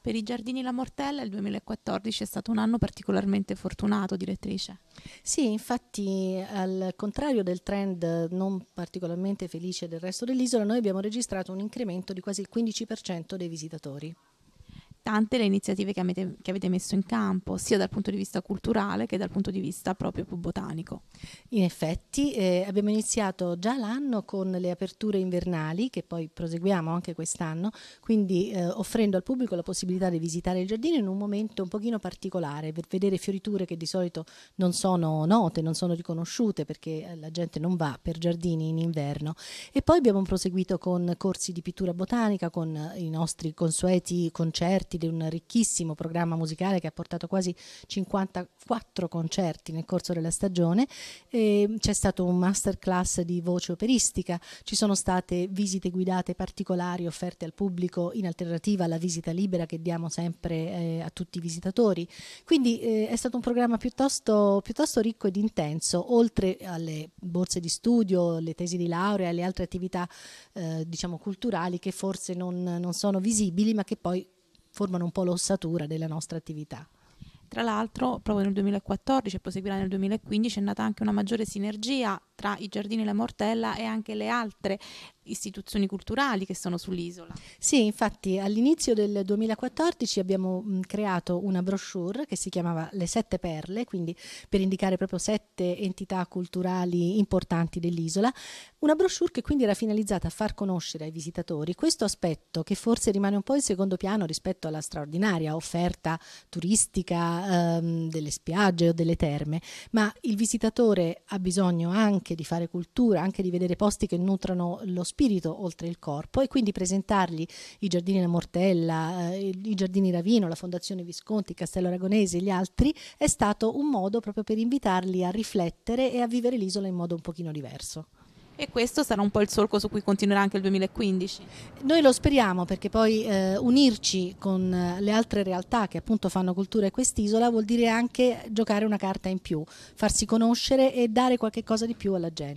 Per i Giardini La Mortella il 2014 è stato un anno particolarmente fortunato, direttrice. Sì, infatti al contrario del trend non particolarmente felice del resto dell'isola, noi abbiamo registrato un incremento di quasi il 15% dei visitatori importante le iniziative che avete, che avete, messo in campo, sia dal punto di vista culturale che dal punto di vista proprio più botanico. In effetti eh, abbiamo iniziato già l'anno con le aperture invernali che poi proseguiamo anche quest'anno, quindi eh, offrendo al pubblico la possibilità di visitare il giardino in un momento un pochino particolare per vedere fioriture che di solito non sono note, non sono riconosciute perché eh, la gente non va per giardini in inverno e poi abbiamo proseguito con corsi di pittura botanica, con i nostri consueti concerti di un ricchissimo programma musicale che ha portato quasi 54 concerti nel corso della stagione, ehm, c'è stato un masterclass di voce operistica, ci sono state visite guidate particolari offerte al pubblico in alternativa alla visita libera che diamo sempre eh, a tutti i visitatori. Quindi eh, è stato un programma piuttosto, piuttosto ricco ed intenso, oltre alle borse di studio, le tesi di laurea e le altre attività eh, diciamo culturali che forse non, non sono visibili ma che poi formano un po' l'ossatura della nostra attività. Tra l'altro, proprio nel 2014 e proseguirà nel 2015 è nata anche una maggiore sinergia tra i giardini La Mortella e anche le altre istituzioni culturali che sono sull'isola. Sì, infatti all'inizio del 2014 abbiamo creato una brochure che si chiamava Le Sette Perle, quindi per indicare proprio sette entità culturali importanti dell'isola, una brochure che quindi era finalizzata a far conoscere ai visitatori questo aspetto che forse rimane un po' in secondo piano rispetto alla straordinaria offerta turistica um, delle spiagge o delle terme, ma il visitatore ha bisogno anche di fare cultura, anche di vedere posti che nutrano lo spirito oltre il corpo e quindi presentargli i giardini La Mortella, eh, i giardini Ravino, la Fondazione Visconti, Castello Aragonese e gli altri è stato un modo proprio per invitarli a riflettere e a vivere l'isola in modo un pochino diverso. E questo sarà un po' il solco su cui continuerà anche il 2015. Noi lo speriamo perché poi eh, unirci con eh, le altre realtà che appunto fanno cultura e quest'isola vuol dire anche giocare una carta in più, farsi conoscere e dare qualche cosa di più alla gente.